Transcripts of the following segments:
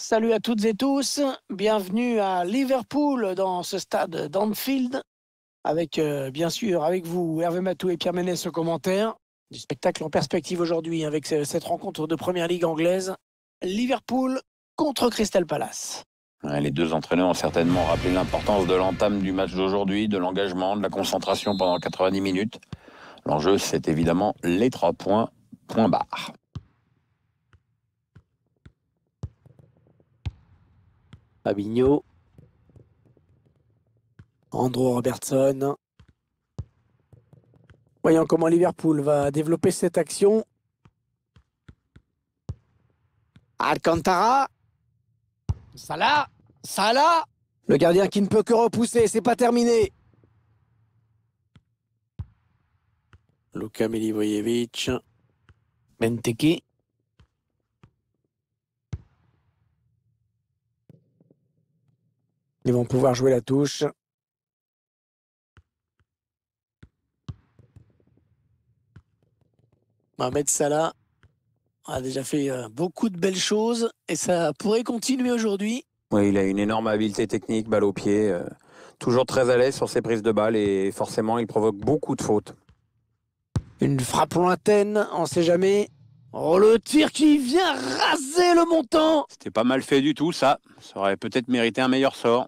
Salut à toutes et tous, bienvenue à Liverpool dans ce stade d'Anfield, avec euh, bien sûr avec vous Hervé Matou et Pierre Ménès au commentaire, du spectacle en perspective aujourd'hui avec cette rencontre de Première Ligue anglaise, Liverpool contre Crystal Palace. Les deux entraîneurs ont certainement rappelé l'importance de l'entame du match d'aujourd'hui, de l'engagement, de la concentration pendant 90 minutes. L'enjeu, c'est évidemment les trois points, point barre. Fabinho. Andrew Robertson. Voyons comment Liverpool va développer cette action. Alcantara. Salah. Salah. Le gardien qui ne peut que repousser, c'est pas terminé. Luka Milivojevic. Benteke. Ils vont pouvoir jouer la touche. Mohamed Salah a déjà fait euh, beaucoup de belles choses et ça pourrait continuer aujourd'hui. Oui, il a une énorme habileté technique, balle au pied, euh, toujours très à l'aise sur ses prises de balle et forcément il provoque beaucoup de fautes. Une frappe lointaine, on ne sait jamais. Oh, le tir qui vient raser le montant C'était pas mal fait du tout, ça. Ça aurait peut-être mérité un meilleur sort.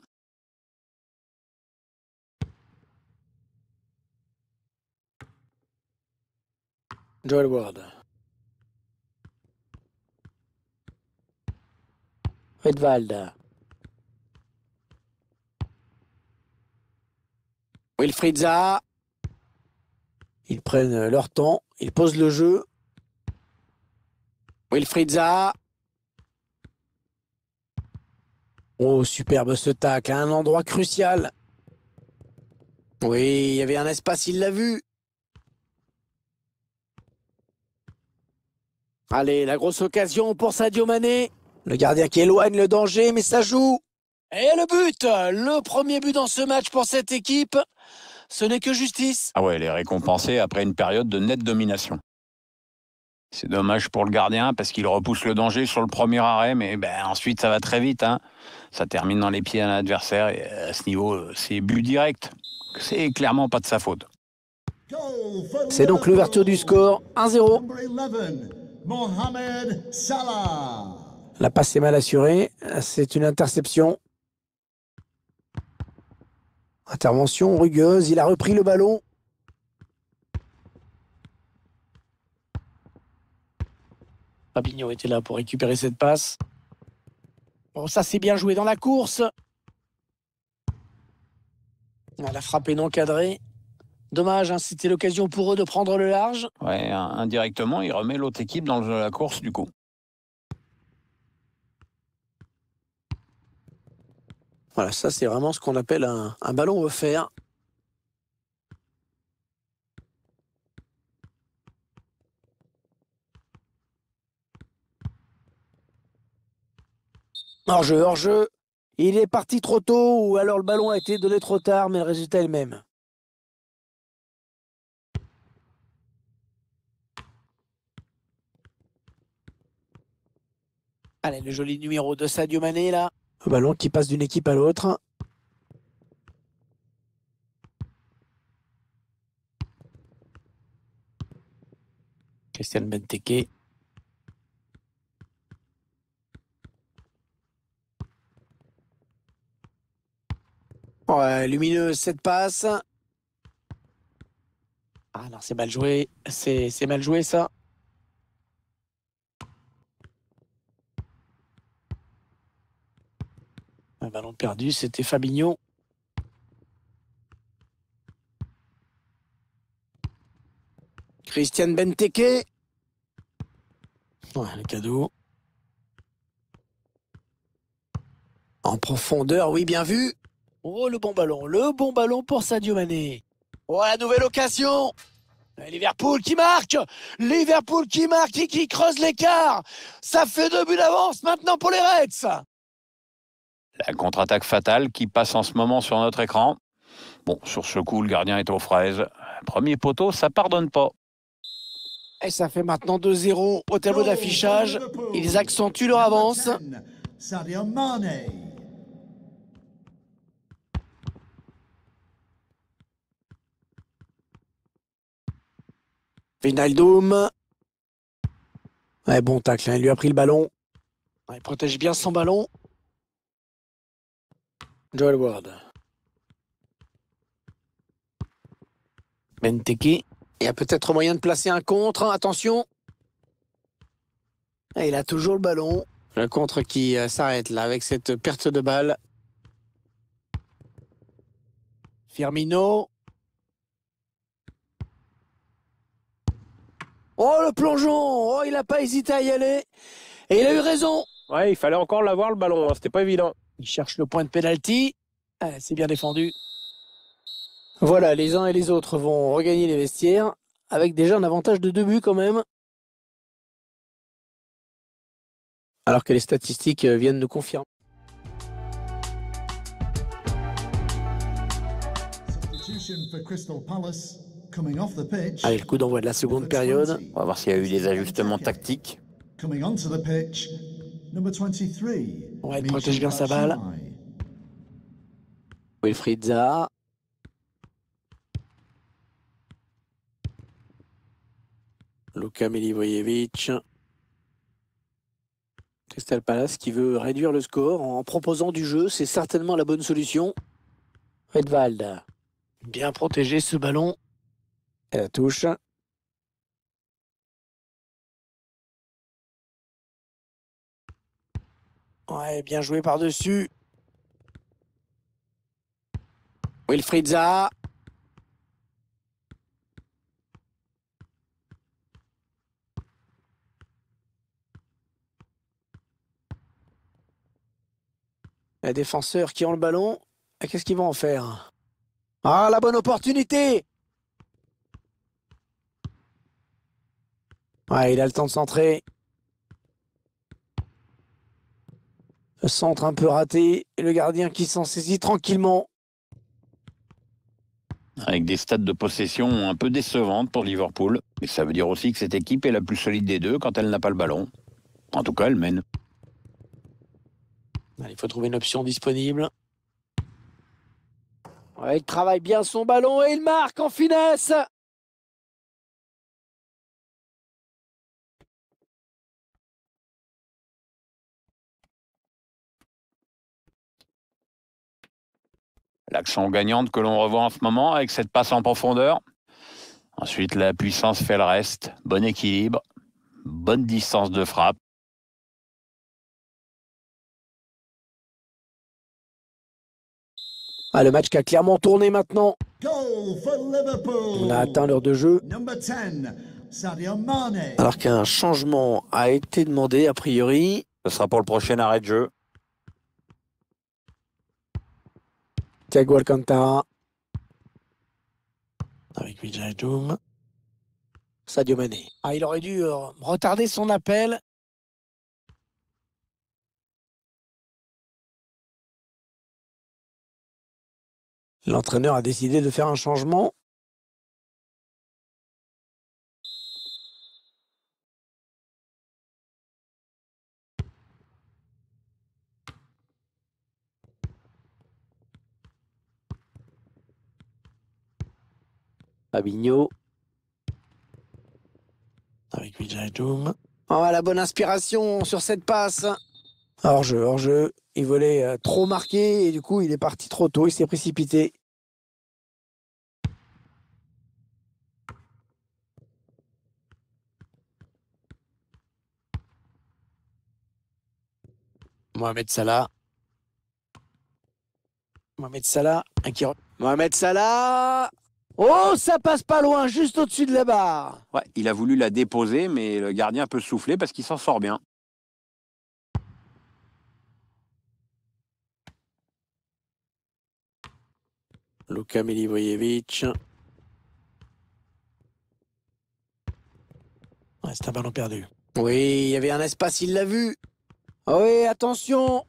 Joel Ward. Redwald. Wilfried Ils prennent leur temps, ils posent le jeu. Wilfried Oh, superbe ce tac, à hein, un endroit crucial. Oui, il y avait un espace, il l'a vu. Allez, la grosse occasion pour Sadio Mané. Le gardien qui éloigne le danger, mais ça joue. Et le but Le premier but dans ce match pour cette équipe. Ce n'est que justice. Ah ouais, elle est récompensée après une période de nette domination. C'est dommage pour le gardien parce qu'il repousse le danger sur le premier arrêt, mais ben, ensuite ça va très vite. Hein. Ça termine dans les pieds d'un adversaire et euh, à ce niveau, euh, c'est but direct. C'est clairement pas de sa faute. C'est donc l'ouverture du score 1-0. Mohamed Salah. La passe est mal assurée. C'est une interception. Intervention rugueuse. Il a repris le ballon. Fabinho était là pour récupérer cette passe. Bon, ça c'est bien joué dans la course. La frappe est non cadré Dommage, hein, c'était l'occasion pour eux de prendre le large. Ouais, indirectement, il remet l'autre équipe dans la course du coup. Voilà, ça c'est vraiment ce qu'on appelle un, un ballon offert. Hors-jeu, hors-jeu. Il est parti trop tôt ou alors le ballon a été donné trop tard, mais le résultat est le même. Allez, le joli numéro de Sadio Mané là. Le ballon qui passe d'une équipe à l'autre. Christian Benteke. Ouais, lumineux cette passe. Ah non, c'est mal joué. C'est mal joué ça. ballon perdu, c'était Fabinho. Christian Benteke. le cadeau. En profondeur, oui, bien vu. Oh, le bon ballon, le bon ballon pour Sadio Mané. Oh, la nouvelle occasion Liverpool qui marque Liverpool qui marque et qui creuse l'écart Ça fait deux buts d'avance maintenant pour les Reds la contre-attaque fatale qui passe en ce moment sur notre écran. Bon, sur ce coup, le gardien est aux fraises. Premier poteau, ça pardonne pas. Et ça fait maintenant 2-0 au tableau d'affichage. Ils accentuent leur avance. Final Ouais, bon tacle, hein. il lui a pris le ballon. il protège bien son ballon. Joel Ward. Benteke. Il y a peut-être moyen de placer un contre. Hein, attention. il a toujours le ballon. Le contre qui euh, s'arrête là avec cette perte de balle. Firmino. Oh le plongeon Oh il n'a pas hésité à y aller. Et il a eu raison. Ouais, il fallait encore l'avoir le ballon, hein, c'était pas évident. Il cherche le point de pénalty. C'est bien défendu. Voilà, les uns et les autres vont regagner les vestiaires avec déjà un avantage de deux buts quand même. Alors que les statistiques euh, viennent nous confirmer. Allez, le coup d'envoi de la seconde période. On va voir s'il y a eu des ajustements tactiques. number 23 il protège bien sa balle. Wilfried Zaha. Luka Milivojevic. Crystal Palace qui veut réduire le score en proposant du jeu, c'est certainement la bonne solution. Redvald, bien protégé ce ballon. Et la touche. Ouais, bien joué par-dessus. Wilfried Zaha. Les défenseurs qui ont le ballon, qu'est-ce qu'ils vont en faire Ah, la bonne opportunité Ouais, il a le temps de centrer. centre un peu raté, et le gardien qui s'en saisit tranquillement. Avec des stades de possession un peu décevantes pour Liverpool. Mais ça veut dire aussi que cette équipe est la plus solide des deux quand elle n'a pas le ballon. En tout cas, elle mène. Il faut trouver une option disponible. il travaille bien son ballon et il marque en finesse. L'action gagnante que l'on revoit en ce moment avec cette passe en profondeur. Ensuite, la puissance fait le reste. Bon équilibre, bonne distance de frappe. Ah, le match qui a clairement tourné maintenant. On a atteint l'heure de jeu. Alors qu'un changement a été demandé, a priori. Ce sera pour le prochain arrêt de jeu. Thiago Alcantara. Avec Vijay Doom. Sadio Mane, Ah, il aurait dû euh, retarder son appel. L'entraîneur a décidé de faire un changement. Fabinho. Avec Vijay la bonne inspiration sur cette passe. Hors-jeu, hors-jeu. Il voulait euh, trop marquer et du coup, il est parti trop tôt. Il s'est précipité. Mohamed Salah. Mohamed Salah. Qui... Mohamed Salah. Oh, ça passe pas loin, juste au-dessus de la barre. Ouais, il a voulu la déposer, mais le gardien peut souffler parce qu'il s'en sort bien. Luka Milivojevic. Ouais, un ballon perdu. Oui, il y avait un espace, il l'a vu. Ah oui, attention.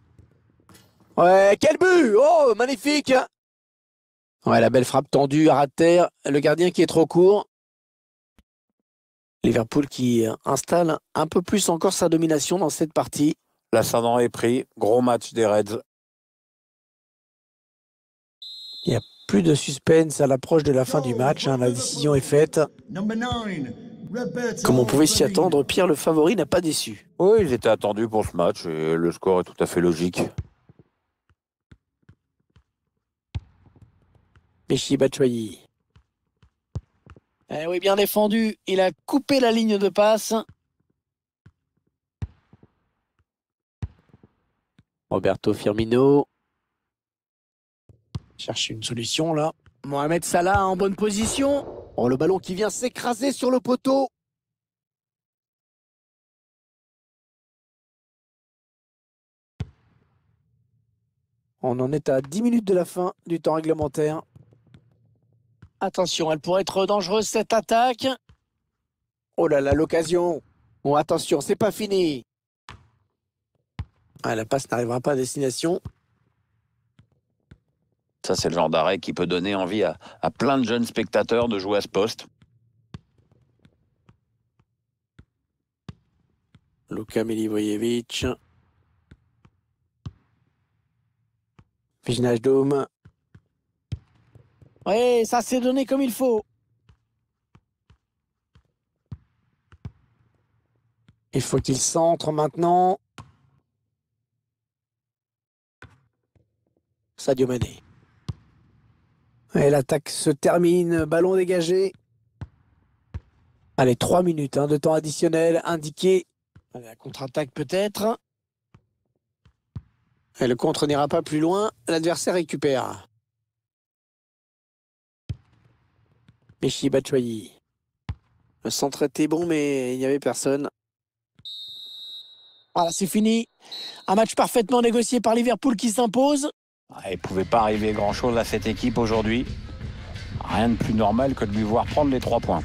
Ouais, quel but Oh, magnifique Ouais, la belle frappe tendue, à terre, le gardien qui est trop court. Liverpool qui installe un peu plus encore sa domination dans cette partie. L'ascendant est pris, gros match des Reds. Il n'y a plus de suspense à l'approche de la fin du match, hein. la décision est faite. Comme on pouvait s'y attendre, Pierre le favori n'a pas déçu. Oui, oh, ils étaient attendus pour ce match et le score est tout à fait logique. Péchi Eh oui, bien défendu. Il a coupé la ligne de passe. Roberto Firmino cherche une solution là. Mohamed Salah en bonne position. Oh, le ballon qui vient s'écraser sur le poteau. On en est à 10 minutes de la fin du temps réglementaire. Attention, elle pourrait être dangereuse cette attaque. Oh là là, l'occasion. Bon, attention, c'est pas fini. Ah, la passe n'arrivera pas à destination. Ça, c'est le genre d'arrêt qui peut donner envie à, plein de jeunes spectateurs de jouer à ce poste. Luka Milivojevic. Oui, ça s'est donné comme il faut. Il faut qu'il centre maintenant. Sadio Mané. Et l'attaque se termine. Ballon dégagé. Allez, 3 minutes hein, de temps additionnel indiqué. la contre-attaque peut-être. Et le contre n'ira pas plus loin. L'adversaire récupère. Mechi Batshuayi. Le centre était bon, mais il n'y avait personne. Voilà, c'est fini. Un match parfaitement négocié par Liverpool qui s'impose. Ah, il ne pouvait pas arriver grand-chose à cette équipe aujourd'hui. Rien de plus normal que de lui voir prendre les trois points.